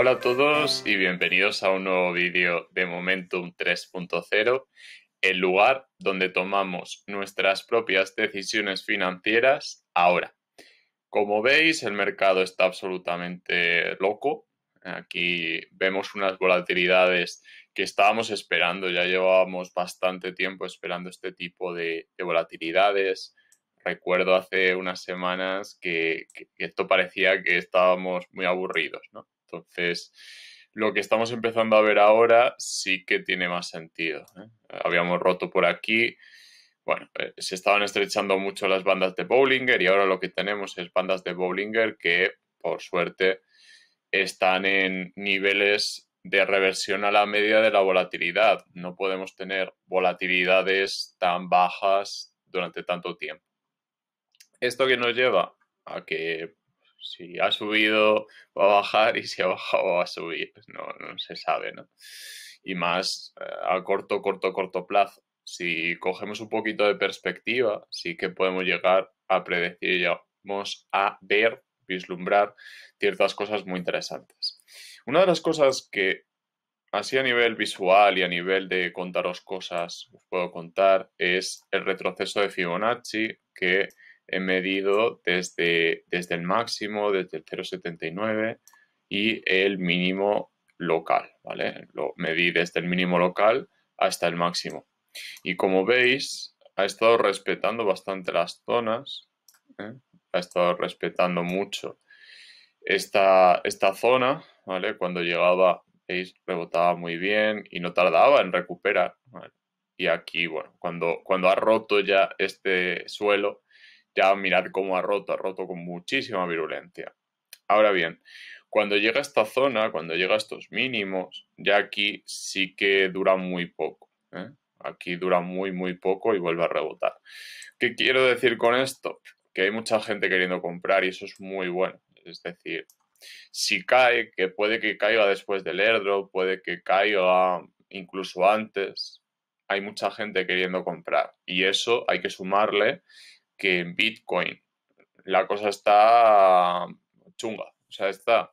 Hola a todos y bienvenidos a un nuevo vídeo de Momentum 3.0, el lugar donde tomamos nuestras propias decisiones financieras ahora. Como veis, el mercado está absolutamente loco. Aquí vemos unas volatilidades que estábamos esperando, ya llevábamos bastante tiempo esperando este tipo de, volatilidades recuerdo hace unas semanas que, esto parecía que estábamos muy aburridos, ¿no? Entonces, lo que estamos empezando a ver ahora sí que tiene más sentido. ¿eh? Habíamos roto por aquí. Bueno, eh, se estaban estrechando mucho las bandas de Bollinger y ahora lo que tenemos es bandas de Bollinger que, por suerte, están en niveles de reversión a la media de la volatilidad. No podemos tener volatilidades tan bajas durante tanto tiempo. ¿Esto que nos lleva? A que si ha subido va a bajar y si ha bajado va a subir, pues no, no se sabe, ¿no? Y más eh, a corto, corto, corto plazo. Si cogemos un poquito de perspectiva, sí que podemos llegar a predecir, vamos a ver, vislumbrar ciertas cosas muy interesantes. Una de las cosas que así a nivel visual y a nivel de contaros cosas, os puedo contar, es el retroceso de Fibonacci, que he medido desde, desde el máximo, desde el 0,79 y el mínimo local, ¿vale? Lo medí desde el mínimo local hasta el máximo. Y como veis, ha estado respetando bastante las zonas, ¿eh? ha estado respetando mucho esta, esta zona, ¿vale? Cuando llegaba, veis, rebotaba muy bien y no tardaba en recuperar, Y aquí, bueno, cuando, cuando ha roto ya este suelo, ya mirad cómo ha roto, ha roto con muchísima virulencia. Ahora bien, cuando llega a esta zona, cuando llega a estos mínimos, ya aquí sí que dura muy poco. ¿eh? Aquí dura muy, muy poco y vuelve a rebotar. ¿Qué quiero decir con esto? Que hay mucha gente queriendo comprar y eso es muy bueno. Es decir, si cae, que puede que caiga después del airdrop, puede que caiga incluso antes, hay mucha gente queriendo comprar y eso hay que sumarle que en Bitcoin. La cosa está chunga. O sea, está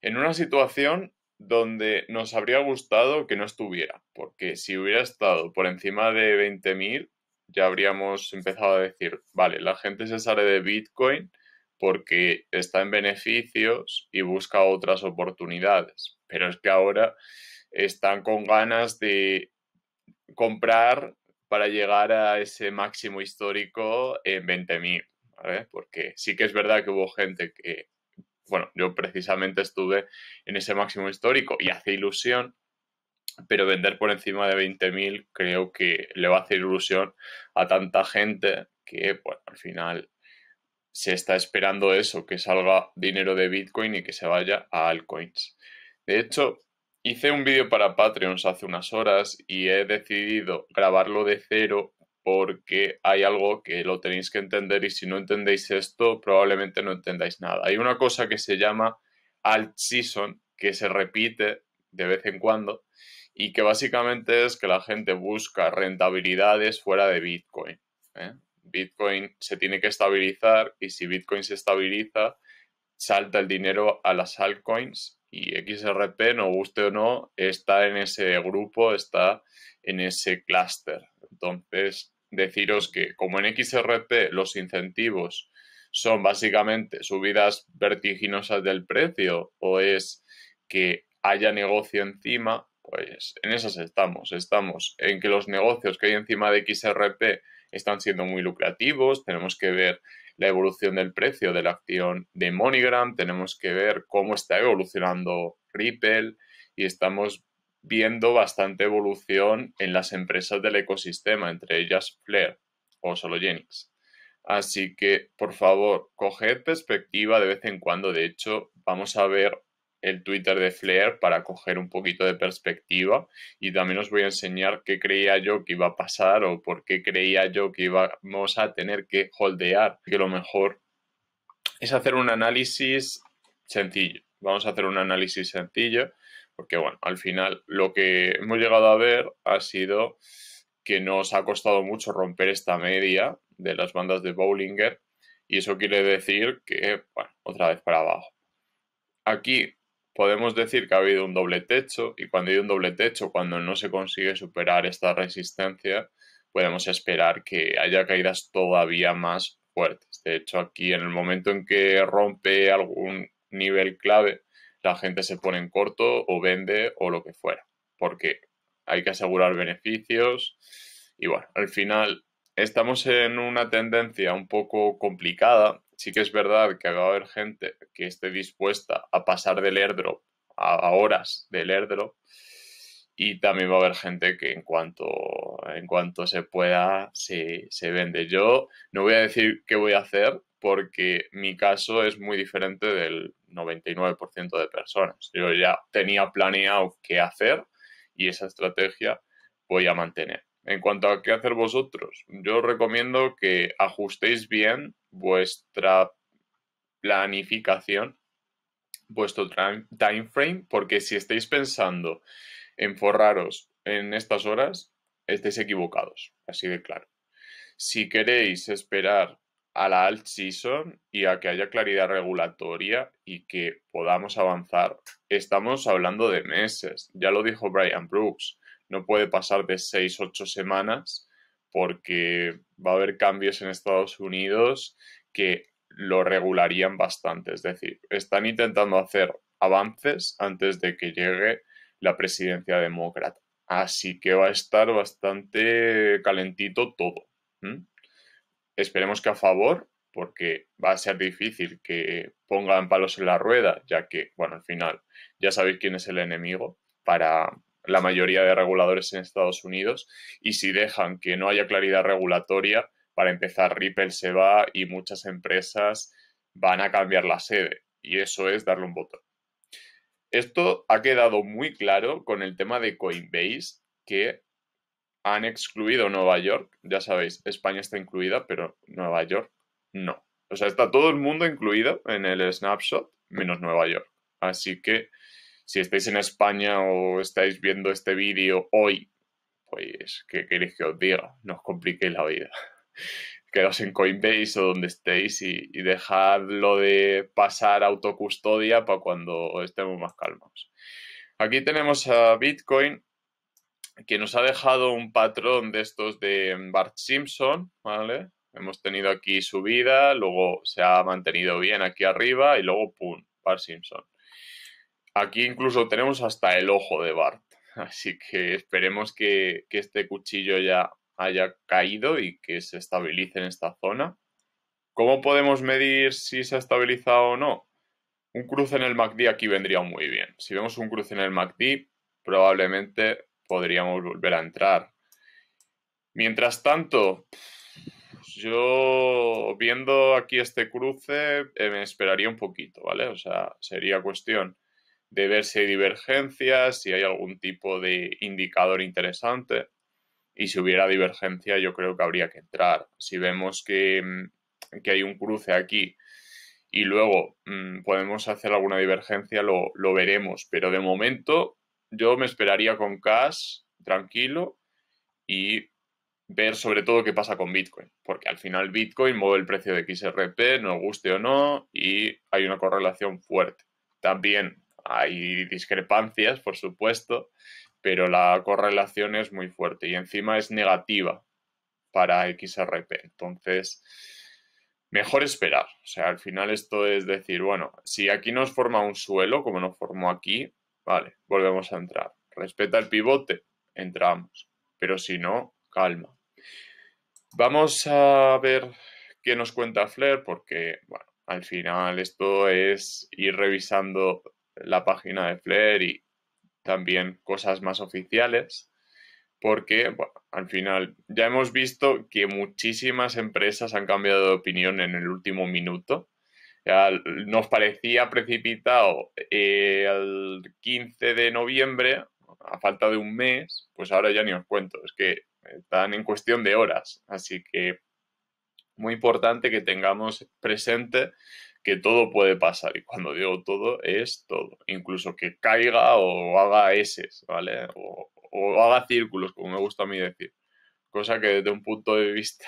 en una situación donde nos habría gustado que no estuviera, porque si hubiera estado por encima de 20.000, ya habríamos empezado a decir, vale, la gente se sale de Bitcoin porque está en beneficios y busca otras oportunidades, pero es que ahora están con ganas de comprar para llegar a ese máximo histórico en 20.000, Porque sí que es verdad que hubo gente que, bueno, yo precisamente estuve en ese máximo histórico y hace ilusión, pero vender por encima de 20.000 creo que le va a hacer ilusión a tanta gente que, bueno, al final se está esperando eso, que salga dinero de Bitcoin y que se vaya a altcoins. De hecho, Hice un vídeo para Patreons hace unas horas y he decidido grabarlo de cero porque hay algo que lo tenéis que entender y si no entendéis esto probablemente no entendáis nada. Hay una cosa que se llama alt season que se repite de vez en cuando y que básicamente es que la gente busca rentabilidades fuera de Bitcoin. ¿eh? Bitcoin se tiene que estabilizar y si Bitcoin se estabiliza salta el dinero a las altcoins y XRP, no guste o no, está en ese grupo, está en ese clúster. Entonces, deciros que como en XRP los incentivos son básicamente subidas vertiginosas del precio o es que haya negocio encima, pues en esas estamos. Estamos en que los negocios que hay encima de XRP están siendo muy lucrativos, tenemos que ver la evolución del precio de la acción de MoneyGram, tenemos que ver cómo está evolucionando Ripple y estamos viendo bastante evolución en las empresas del ecosistema, entre ellas Flair o Sologenix. Así que, por favor, coged perspectiva de vez en cuando. De hecho, vamos a ver el Twitter de Flair para coger un poquito de perspectiva y también os voy a enseñar qué creía yo que iba a pasar o por qué creía yo que íbamos a tener que holdear. Que lo mejor es hacer un análisis sencillo. Vamos a hacer un análisis sencillo porque, bueno, al final lo que hemos llegado a ver ha sido que nos ha costado mucho romper esta media de las bandas de Bowlinger y eso quiere decir que, bueno, otra vez para abajo. Aquí podemos decir que ha habido un doble techo y cuando hay un doble techo, cuando no se consigue superar esta resistencia, podemos esperar que haya caídas todavía más fuertes. De hecho, aquí en el momento en que rompe algún nivel clave, la gente se pone en corto o vende o lo que fuera, porque hay que asegurar beneficios y bueno, al final estamos en una tendencia un poco complicada sí que es verdad que va a haber gente que esté dispuesta a pasar del airdrop a, horas del airdrop y también va a haber gente que en cuanto, en cuanto se pueda se, se vende. Yo no voy a decir qué voy a hacer porque mi caso es muy diferente del 99% de personas. Yo ya tenía planeado qué hacer y esa estrategia voy a mantener. En cuanto a qué hacer vosotros, yo os recomiendo que ajustéis bien vuestra planificación, vuestro time frame, porque si estáis pensando en forraros en estas horas, estáis equivocados, así de claro. Si queréis esperar a la alt season y a que haya claridad regulatoria y que podamos avanzar, estamos hablando de meses. Ya lo dijo Brian Brooks no puede pasar de 6, ocho semanas porque va a haber cambios en Estados Unidos que lo regularían bastante. Es decir, están intentando hacer avances antes de que llegue la presidencia demócrata. Así que va a estar bastante calentito todo. Esperemos que a favor, porque va a ser difícil que pongan palos en la rueda, ya que, bueno, al final ya sabéis quién es el enemigo para, la mayoría de reguladores en Estados Unidos y si dejan que no haya claridad regulatoria, para empezar Ripple se va y muchas empresas van a cambiar la sede y eso es darle un voto. Esto ha quedado muy claro con el tema de Coinbase que han excluido Nueva York, ya sabéis, España está incluida, pero Nueva York no. O sea, está todo el mundo incluido en el snapshot menos Nueva York. Así que si estáis en España o estáis viendo este vídeo hoy, pues, ¿qué queréis que os diga? No os compliquéis la vida. Quedaos en Coinbase o donde estéis y, y lo de pasar autocustodia para cuando estemos más calmos. Aquí tenemos a Bitcoin que nos ha dejado un patrón de estos de Bart Simpson, ¿vale? Hemos tenido aquí subida, luego se ha mantenido bien aquí arriba y luego ¡pum! Bart Simpson. Aquí incluso tenemos hasta el ojo de Bart. Así que esperemos que, este cuchillo ya haya caído y que se estabilice en esta zona. ¿Cómo podemos medir si se ha estabilizado o no? Un cruce en el MACD aquí vendría muy bien. Si vemos un cruce en el MACD, probablemente podríamos volver a entrar. Mientras tanto, yo viendo aquí este cruce, eh, me esperaría un poquito, ¿vale? O sea, sería cuestión de ver si hay divergencias, si hay algún tipo de indicador interesante. Y si hubiera divergencia, yo creo que habría que entrar. Si vemos que, mm, hay un cruce aquí y luego mm, podemos hacer alguna divergencia, lo, veremos. Pero de momento, yo me esperaría con cash tranquilo y ver sobre todo qué pasa con Bitcoin. Porque al final Bitcoin mueve el precio de XRP, nos guste o no, y hay una correlación fuerte. También hay discrepancias, por supuesto, pero la correlación es muy fuerte y encima es negativa para XRP. Entonces, mejor esperar. O sea, al final esto es decir, bueno, si aquí nos forma un suelo, como nos formó aquí, vale, volvemos a entrar. Respeta el pivote, entramos. Pero si no, calma. Vamos a ver qué nos cuenta Flair, porque, bueno, al final esto es ir revisando la página de Flair y también cosas más oficiales, porque al final ya hemos visto que muchísimas empresas han cambiado de opinión en el último minuto. nos parecía precipitado el eh, 15 de noviembre, a falta de un mes, pues ahora ya ni os cuento, es que están en cuestión de horas, así que muy importante que tengamos presente que todo puede pasar. Y cuando digo todo, es todo. Incluso que caiga o haga S, ¿vale? O, haga círculos, como me gusta a mí decir. Cosa que desde un punto de vista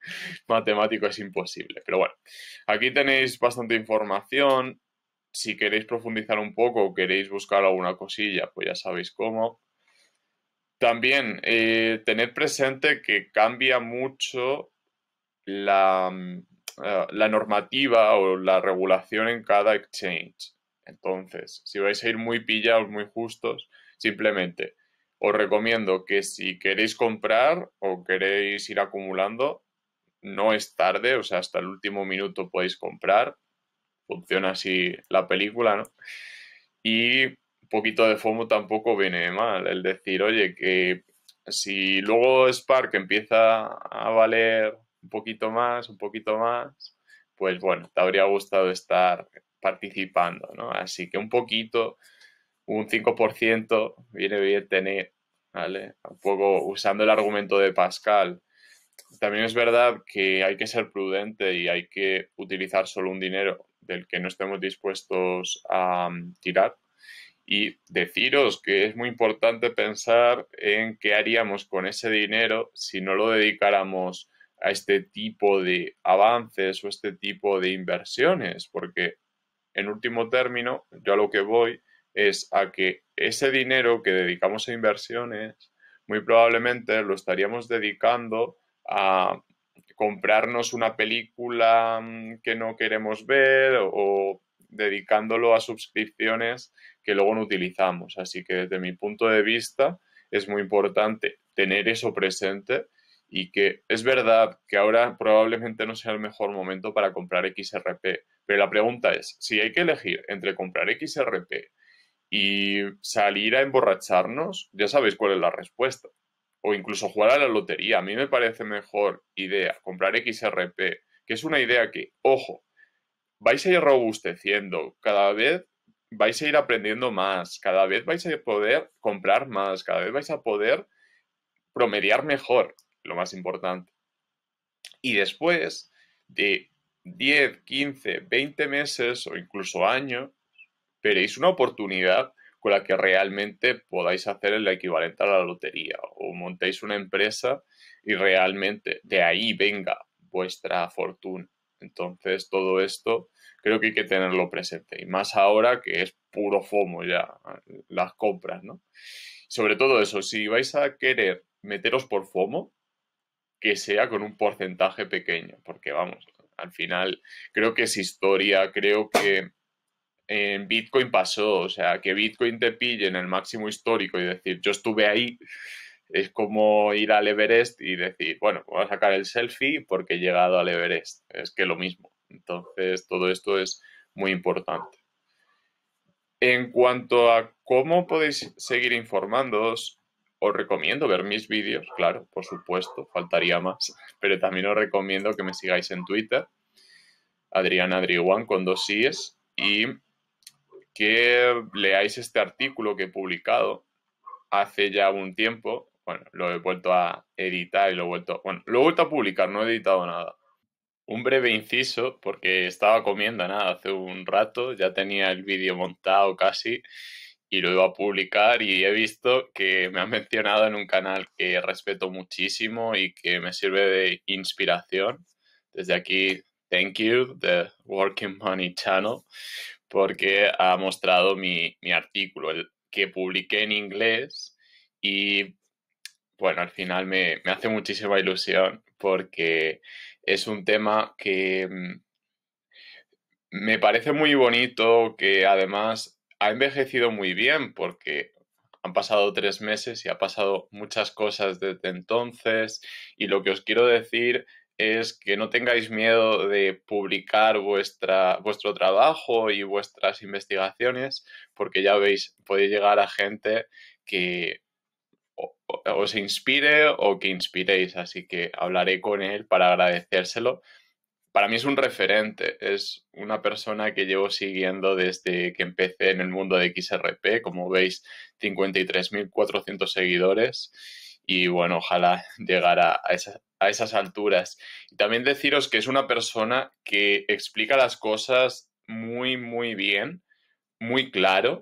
matemático es imposible. Pero bueno, aquí tenéis bastante información. Si queréis profundizar un poco o queréis buscar alguna cosilla, pues ya sabéis cómo. También eh, tened presente que cambia mucho la, mm, eh, la normativa o la regulación en cada exchange. Entonces, si vais a ir muy pillados, muy justos, simplemente os recomiendo que si queréis comprar o queréis ir acumulando, no es tarde, o sea, hasta el último minuto podéis comprar. Funciona así la película, ¿no? Y un poquito de FOMO tampoco viene mal. El decir, oye, que si luego Spark empieza a valer un poquito más, un poquito más, pues bueno, te habría gustado estar participando, ¿no? Así que un poquito, un 5% viene bien tener, ¿vale? Un poco usando el argumento de Pascal. También es verdad que hay que ser prudente y hay que utilizar solo un dinero del que no estemos dispuestos a mm, tirar. Y deciros que es muy importante pensar en qué haríamos con ese dinero si no lo dedicáramos a este tipo de avances o este tipo de inversiones, porque en último término, yo a lo que voy es a que ese dinero que dedicamos a inversiones, muy probablemente lo estaríamos dedicando a comprarnos una película mm, que no queremos ver o dedicándolo a suscripciones que luego no utilizamos. Así que desde mi punto de vista es muy importante tener eso presente y que es verdad que ahora probablemente no sea el mejor momento para comprar XRP, pero la pregunta es, si hay que elegir entre comprar XRP y salir a emborracharnos, ya sabéis cuál es la respuesta. O incluso jugar a la lotería. A mí me parece mejor idea comprar XRP, que es una idea que, ojo, vais a ir robusteciendo, cada vez vais a ir aprendiendo más, cada vez vais a poder comprar más, cada vez vais a poder promediar mejor lo más importante. Y después de 10, 15, 20 meses o incluso año, veréis una oportunidad con la que realmente podáis hacer el equivalente a la lotería o montéis una empresa y realmente de ahí venga vuestra fortuna. Entonces, todo esto creo que hay que tenerlo presente. Y más ahora que es puro FOMO ya las compras, ¿no? Sobre todo eso, si vais a querer meteros por FOMO, que sea con un porcentaje pequeño, porque vamos, al final creo que es historia, creo que en Bitcoin pasó, o sea, que Bitcoin te pille en el máximo histórico y decir, yo estuve ahí, es como ir al Everest y decir, bueno, voy a sacar el selfie porque he llegado al Everest, es que lo mismo. Entonces, todo esto es muy importante. En cuanto a cómo podéis seguir informándoos, os recomiendo ver mis vídeos, claro, por supuesto, faltaría más, pero también os recomiendo que me sigáis en Twitter, Adriana Adriwan con dos i's, y que leáis este artículo que he publicado hace ya un tiempo. Bueno, lo he vuelto a editar y lo he vuelto, bueno, lo he vuelto a publicar, no he editado nada. Un breve inciso, porque estaba comiendo nada hace un rato, ya tenía el vídeo montado casi y lo iba a publicar y he visto que me han mencionado en un canal que respeto muchísimo y que me sirve de inspiración. Desde aquí, thank you, The Working Money Channel, porque ha mostrado mi, mi artículo, el que publiqué en inglés y bueno, al final me, me hace muchísima ilusión porque es un tema que mm, me parece muy bonito que además ha envejecido muy bien porque han pasado tres meses y ha pasado muchas cosas desde entonces y lo que os quiero decir es que no tengáis miedo de publicar vuestra, vuestro trabajo y vuestras investigaciones porque ya veis, podéis llegar a gente que os inspire o que inspiréis, así que hablaré con él para agradecérselo para mí es un referente, es una persona que llevo siguiendo desde que empecé en el mundo de XRP, como veis, 53.400 seguidores y bueno, ojalá llegara a, esas alturas. Y también deciros que es una persona que explica las cosas muy, muy bien, muy claro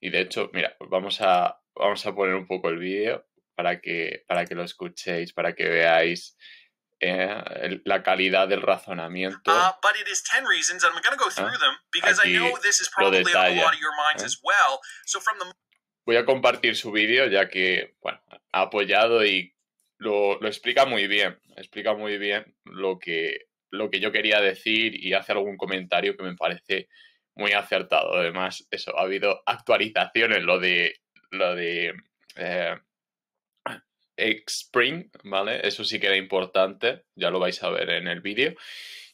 y de hecho, mira, vamos a, vamos a poner un poco el vídeo para que, para que lo escuchéis, para que veáis eh, la calidad del razonamiento. Voy a compartir su vídeo ya que bueno, ha apoyado y lo, lo, explica muy bien. Explica muy bien lo que, lo que yo quería decir y hace algún comentario que me parece muy acertado. Además, eso, ha habido actualizaciones, lo de, lo de eh, Spring, ¿vale? Eso sí que era importante, ya lo vais a ver en el vídeo.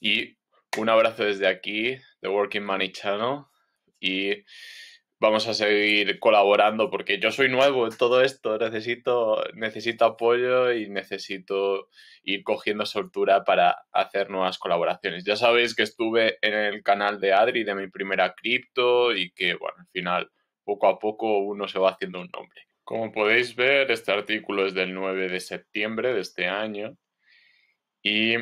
Y un abrazo desde aquí, The Working Money Channel, y vamos a seguir colaborando porque yo soy nuevo en todo esto, necesito, necesito apoyo y necesito ir cogiendo soltura para hacer nuevas colaboraciones. Ya sabéis que estuve en el canal de Adri de mi primera cripto y que, bueno, al final, poco a poco uno se va haciendo un nombre. Como podéis ver, este artículo es del 9 de septiembre de este año y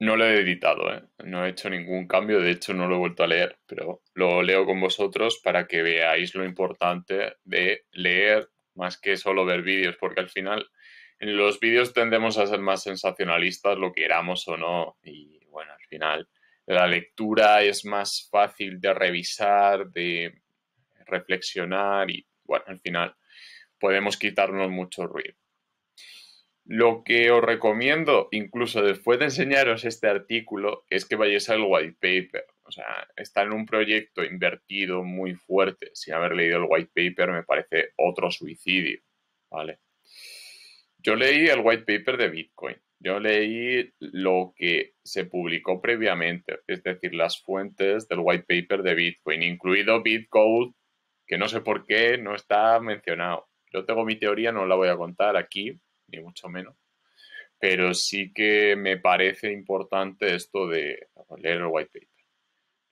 no lo he editado, ¿eh? no he hecho ningún cambio, de hecho no lo he vuelto a leer, pero lo leo con vosotros para que veáis lo importante de leer más que solo ver vídeos, porque al final en los vídeos tendemos a ser más sensacionalistas, lo queramos o no, y bueno, al final la lectura es más fácil de revisar, de reflexionar y bueno, al final podemos quitarnos mucho ruido. Lo que os recomiendo, incluso después de enseñaros este artículo, es que vayáis al white paper. O sea, está en un proyecto invertido muy fuerte. Sin haber leído el white paper me parece otro suicidio. ¿Vale? Yo leí el white paper de Bitcoin. Yo leí lo que se publicó previamente, es decir, las fuentes del white paper de Bitcoin, incluido Bitcoin, que no sé por qué no está mencionado. Yo tengo mi teoría, no la voy a contar aquí, ni mucho menos, pero sí que me parece importante esto de leer el white paper.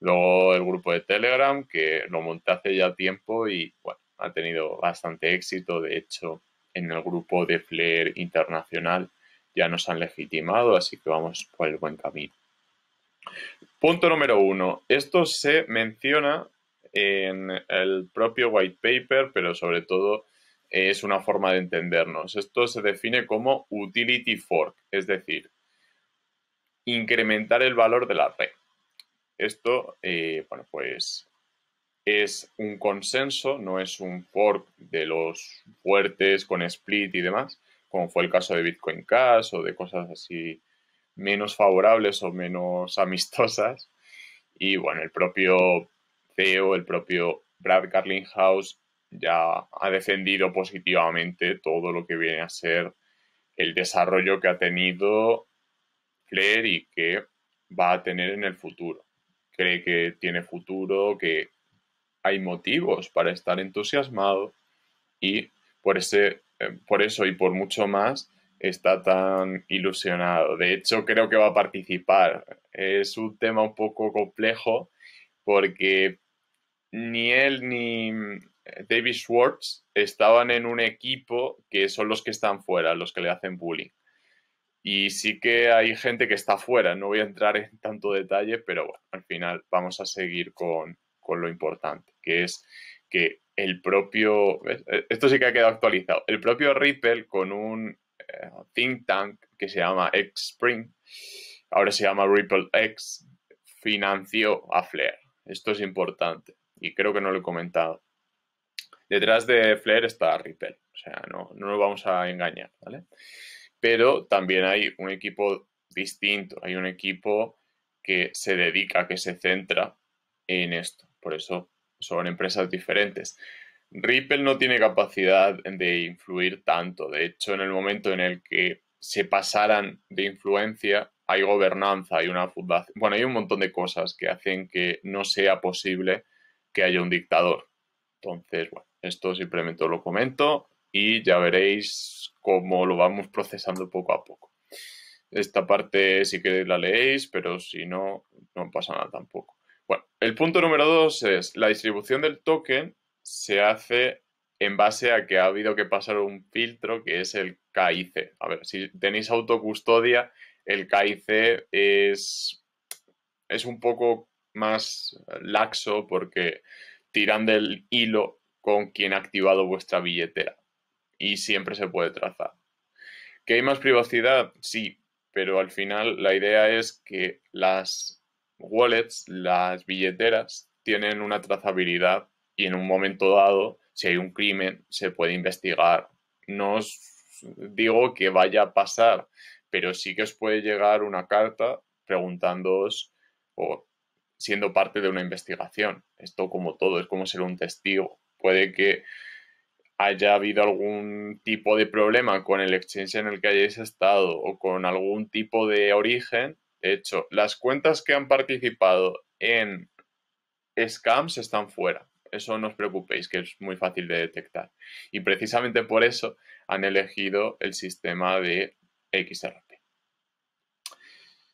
Luego el grupo de Telegram, que lo monté hace ya tiempo y bueno, ha tenido bastante éxito. De hecho, en el grupo de Flair Internacional ya nos han legitimado, así que vamos por el buen camino. Punto número uno. Esto se menciona en el propio white paper, pero sobre todo es una forma de entendernos. Esto se define como utility fork, es decir, incrementar el valor de la red. Esto, eh, bueno, pues es un consenso, no es un fork de los fuertes con split y demás, como fue el caso de Bitcoin Cash o de cosas así menos favorables o menos amistosas. Y bueno, el propio CEO, el propio Brad Garlinghouse ya ha defendido positivamente todo lo que viene a ser el desarrollo que ha tenido Flair y que va a tener en el futuro. Cree que tiene futuro, que hay motivos para estar entusiasmado y por, ese, eh, por eso y por mucho más está tan ilusionado. De hecho, creo que va a participar. Es un tema un poco complejo porque ni él ni, eh, David Schwartz estaban en un equipo que son los que están fuera, los que le hacen bullying. Y sí que hay gente que está fuera, no voy a entrar en tanto detalle, pero bueno, al final vamos a seguir con, lo importante, que es que el propio, eh, esto sí que ha quedado actualizado, el propio Ripple con un eh, think tank que se llama X-Spring, ahora se llama Ripple X, financió a Flair. Esto es importante y creo que no lo he comentado detrás de Flair está Ripple, o sea, no, no nos vamos a engañar, ¿vale? Pero también hay un equipo distinto, hay un equipo que se dedica, que se centra en esto, por eso son empresas diferentes. Ripple no tiene capacidad de influir tanto, de hecho, en el momento en el que se pasaran de influencia, hay gobernanza, hay una fundación, bueno, hay un montón de cosas que hacen que no sea posible que haya un dictador. Entonces, bueno, esto simplemente lo comento y ya veréis cómo lo vamos procesando poco a poco. Esta parte, si queréis, la leéis, pero si no, no pasa nada tampoco. Bueno, el punto número dos es la distribución del token se hace en base a que ha habido que pasar un filtro que es el KIC. A ver, si tenéis autocustodia, el KIC es, es un poco más laxo porque tiran del hilo con quien ha activado vuestra billetera y siempre se puede trazar. ¿Que hay más privacidad? Sí, pero al final la idea es que las wallets, las billeteras, tienen una trazabilidad y en un momento dado, si hay un crimen, se puede investigar. No os digo que vaya a pasar, pero sí que os puede llegar una carta preguntándoos o siendo parte de una investigación. Esto como todo, es como ser un testigo puede que haya habido algún tipo de problema con el exchange en el que hayáis estado o con algún tipo de origen. De hecho, las cuentas que han participado en scams están fuera. Eso no os preocupéis, que es muy fácil de detectar. Y precisamente por eso han elegido el sistema de XRP.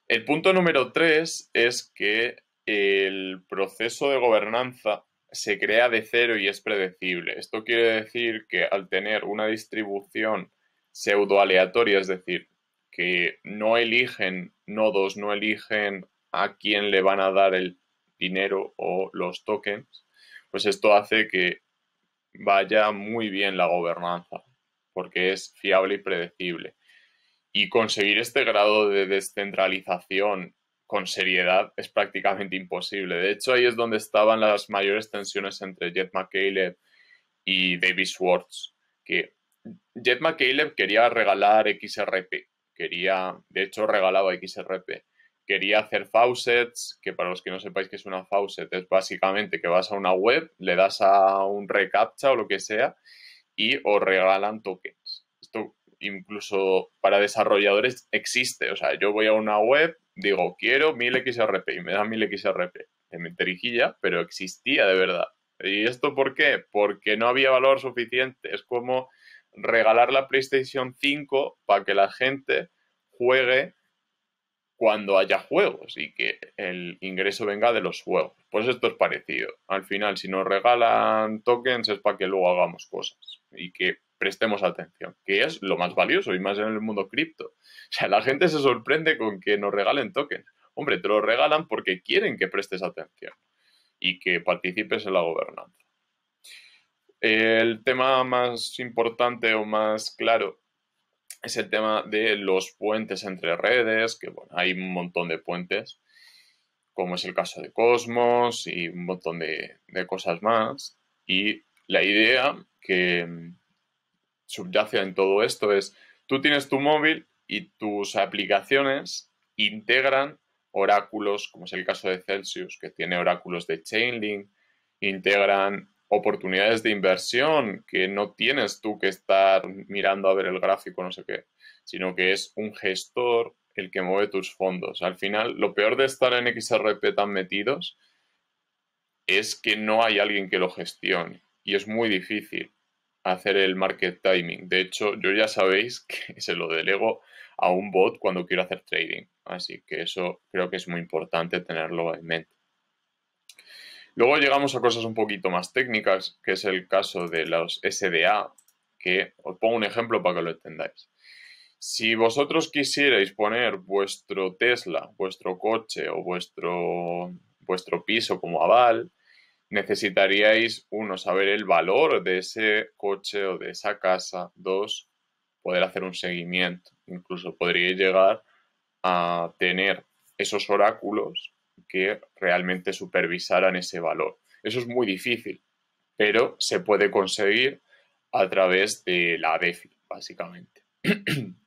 El punto número 3 es que el proceso de gobernanza se crea de cero y es predecible. Esto quiere decir que al tener una distribución pseudo aleatoria, es decir, que no eligen nodos, no eligen a quién le van a dar el dinero o los tokens, pues esto hace que vaya muy bien la gobernanza, porque es fiable y predecible. Y conseguir este grado de descentralización con seriedad es prácticamente imposible. De hecho, ahí es donde estaban las mayores tensiones entre Jet McCaleb y David Schwartz, que Jet McCaleb quería regalar XRP, quería, de hecho regalaba XRP, quería hacer faucets, que para los que no sepáis qué es una faucet, es básicamente que vas a una web, le das a un recaptcha o lo que sea y os regalan tokens. Esto incluso para desarrolladores existe. O sea, yo voy a una web, digo, quiero 1000 XRP y me da 1000 XRP. mi terijilla, pero existía de verdad. ¿Y esto por qué? Porque no había valor suficiente. Es como regalar la PlayStation 5 para que la gente juegue cuando haya juegos y que el ingreso venga de los juegos. Pues esto es parecido. Al final, si nos regalan tokens es para que luego hagamos cosas y que prestemos atención, que es lo más valioso y más en el mundo cripto. O sea, la gente se sorprende con que nos regalen tokens. Hombre, te lo regalan porque quieren que prestes atención y que participes en la gobernanza. El tema más importante o más claro es el tema de los puentes entre redes, que bueno, hay un montón de puentes, como es el caso de Cosmos y un montón de cosas más. Y la idea que, subyace en todo esto es, tú tienes tu móvil y tus aplicaciones integran oráculos, como es el caso de Celsius, que tiene oráculos de Chainlink, integran oportunidades de inversión que no tienes tú que estar mirando a ver el gráfico, no sé qué, sino que es un gestor el que mueve tus fondos. Al final, lo peor de estar en XRP tan metidos es que no hay alguien que lo gestione y es muy difícil hacer el market timing. De hecho, yo ya sabéis que se lo delego a un bot cuando quiero hacer trading. Así que eso creo que es muy importante tenerlo en mente. Luego llegamos a cosas un poquito más técnicas, que es el caso de los SDA, que os pongo un ejemplo para que lo entendáis. Si vosotros quisierais poner vuestro Tesla, vuestro coche o vuestro, vuestro piso como aval, necesitaríais, uno, saber el valor de ese coche o de esa casa, dos, poder hacer un seguimiento, incluso podríais llegar a tener esos oráculos que realmente supervisaran ese valor. Eso es muy difícil, pero se puede conseguir a través de la DEFI, básicamente.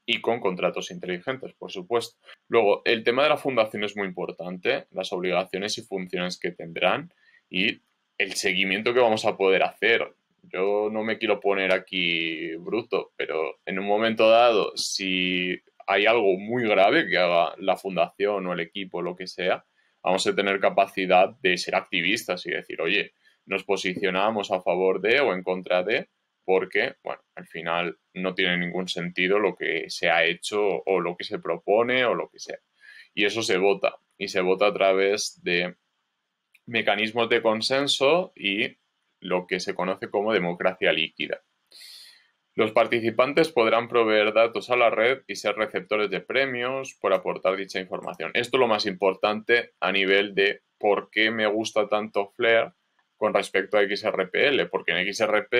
y con contratos inteligentes, por supuesto. Luego, el tema de la fundación es muy importante, las obligaciones y funciones que tendrán y el seguimiento que vamos a poder hacer. Yo no me quiero poner aquí bruto, pero en un momento dado, si hay algo muy grave que haga la fundación o el equipo, lo que sea, vamos a tener capacidad de ser activistas y decir, oye, nos posicionamos a favor de o en contra de, porque, bueno, al final no tiene ningún sentido lo que se ha hecho o lo que se propone o lo que sea. Y eso se vota, y se vota a través de mecanismos de consenso y lo que se conoce como democracia líquida. Los participantes podrán proveer datos a la red y ser receptores de premios por aportar dicha información. Esto es lo más importante a nivel de por qué me gusta tanto Flare con respecto a XRPL, porque en XRP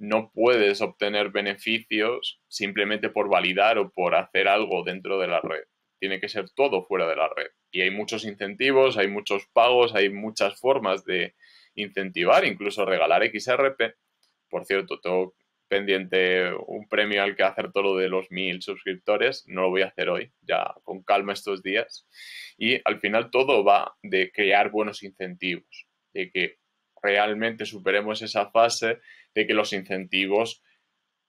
no puedes obtener beneficios simplemente por validar o por hacer algo dentro de la red tiene que ser todo fuera de la red. Y hay muchos incentivos, hay muchos pagos, hay muchas formas de incentivar, incluso regalar XRP. Por cierto, tengo pendiente un premio al que hacer todo lo de los mil suscriptores. No lo voy a hacer hoy, ya con calma estos días. Y al final todo va de crear buenos incentivos, de que realmente superemos esa fase de que los incentivos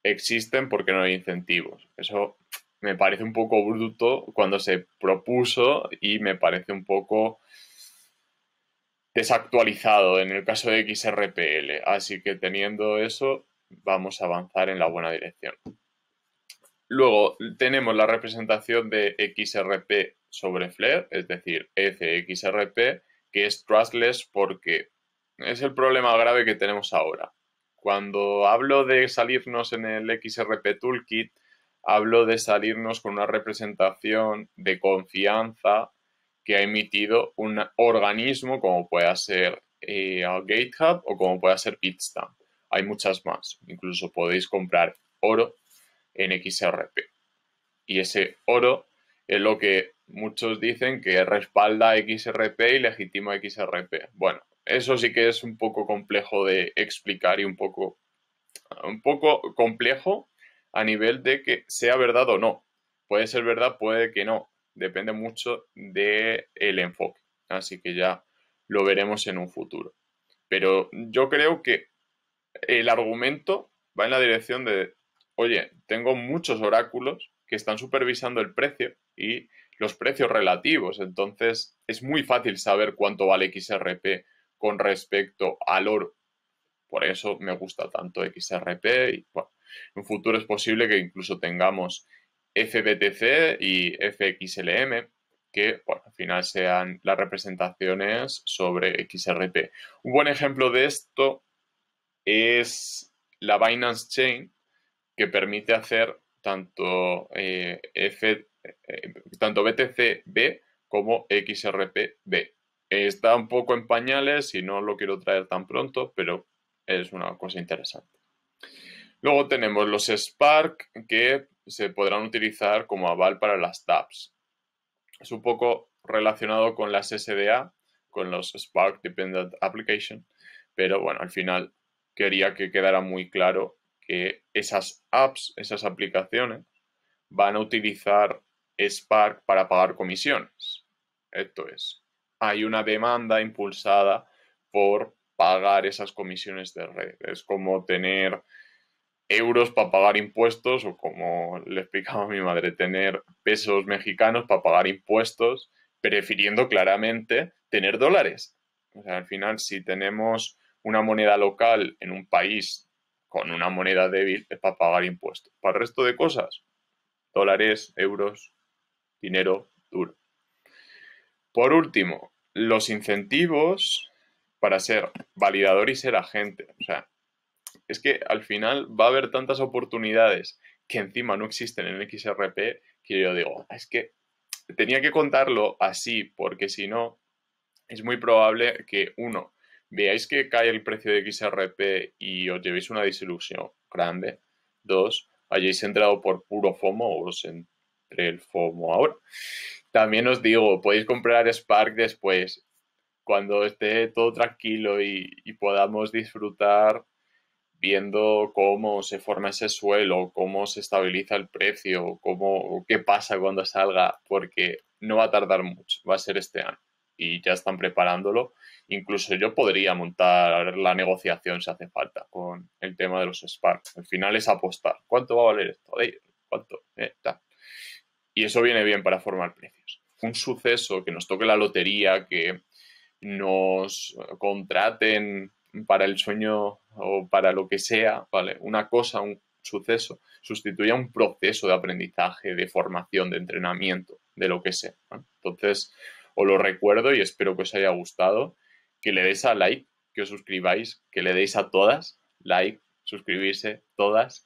existen porque no hay incentivos. Eso me parece un poco bruto cuando se propuso y me parece un poco desactualizado en el caso de XRPL. Así que teniendo eso, vamos a avanzar en la buena dirección. Luego tenemos la representación de XRP sobre FLARE, es decir, FXRP, e que es trustless porque es el problema grave que tenemos ahora. Cuando hablo de salirnos en el XRP Toolkit, hablo de salirnos con una representación de confianza que ha emitido un organismo como pueda ser eh, GitHub o como pueda ser Bitstamp. Hay muchas más. Incluso podéis comprar oro en XRP. Y ese oro es lo que muchos dicen que respalda XRP y legitima XRP. Bueno, eso sí que es un poco complejo de explicar y un poco, un poco complejo a nivel de que sea verdad o no. Puede ser verdad, puede que no. Depende mucho del el enfoque. Así que ya lo veremos en un futuro. Pero yo creo que el argumento va en la dirección de, oye, tengo muchos oráculos que están supervisando el precio y los precios relativos. Entonces es muy fácil saber cuánto vale XRP con respecto al oro por eso me gusta tanto XRP y en un futuro es posible que incluso tengamos FBTC y FXLM, que al final sean las representaciones sobre XRP. Un buen ejemplo de esto es la Binance Chain, que permite hacer tanto, eh, eh, tanto BTCB como XRPB. Está un poco en pañales y no lo quiero traer tan pronto, pero es una cosa interesante. Luego tenemos los Spark que se podrán utilizar como aval para las tabs. Es un poco relacionado con las SDA, con los Spark Dependent Application, pero bueno, al final quería que quedara muy claro que esas apps, esas aplicaciones, van a utilizar Spark para pagar comisiones. Esto es, hay una demanda impulsada por pagar esas comisiones de red. Es como tener euros para pagar impuestos o como le explicaba a mi madre, tener pesos mexicanos para pagar impuestos, prefiriendo claramente tener dólares. O sea, al final, si tenemos una moneda local en un país con una moneda débil, es para pagar impuestos. Para el resto de cosas, dólares, euros, dinero duro. Por último, los incentivos para ser validador y ser agente. O sea, es que al final va a haber tantas oportunidades que encima no existen en XRP que yo digo, ah, es que tenía que contarlo así porque si no es muy probable que uno veáis que cae el precio de XRP y os llevéis una disilusión grande. Dos, hayáis entrado por puro FOMO o os entre el FOMO ahora. También os digo, podéis comprar Spark después cuando esté todo tranquilo y, podamos disfrutar viendo cómo se forma ese suelo, cómo se estabiliza el precio, cómo, qué pasa cuando salga, porque no va a tardar mucho, va a ser este año y ya están preparándolo. Incluso yo podría montar la negociación si hace falta con el tema de los Sparks. Al final es apostar. ¿Cuánto va a valer esto? ¿Cuánto? Eh, y eso viene bien para formar precios. Un suceso que nos toque la lotería, que nos contraten para el sueño o para lo que sea, ¿vale? Una cosa, un suceso, sustituya un proceso de aprendizaje, de formación, de entrenamiento, de lo que sea. Entonces, os lo recuerdo y espero que os haya gustado, que le deis a like, que os suscribáis, que le deis a todas, like, suscribirse, todas,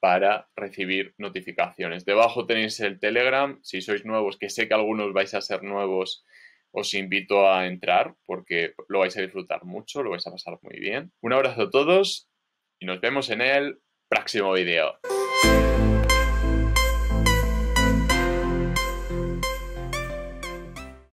para recibir notificaciones. Debajo tenéis el Telegram, si sois nuevos, que sé que algunos vais a ser nuevos, os invito a entrar porque lo vais a disfrutar mucho, lo vais a pasar muy bien. Un abrazo a todos y nos vemos en el próximo video.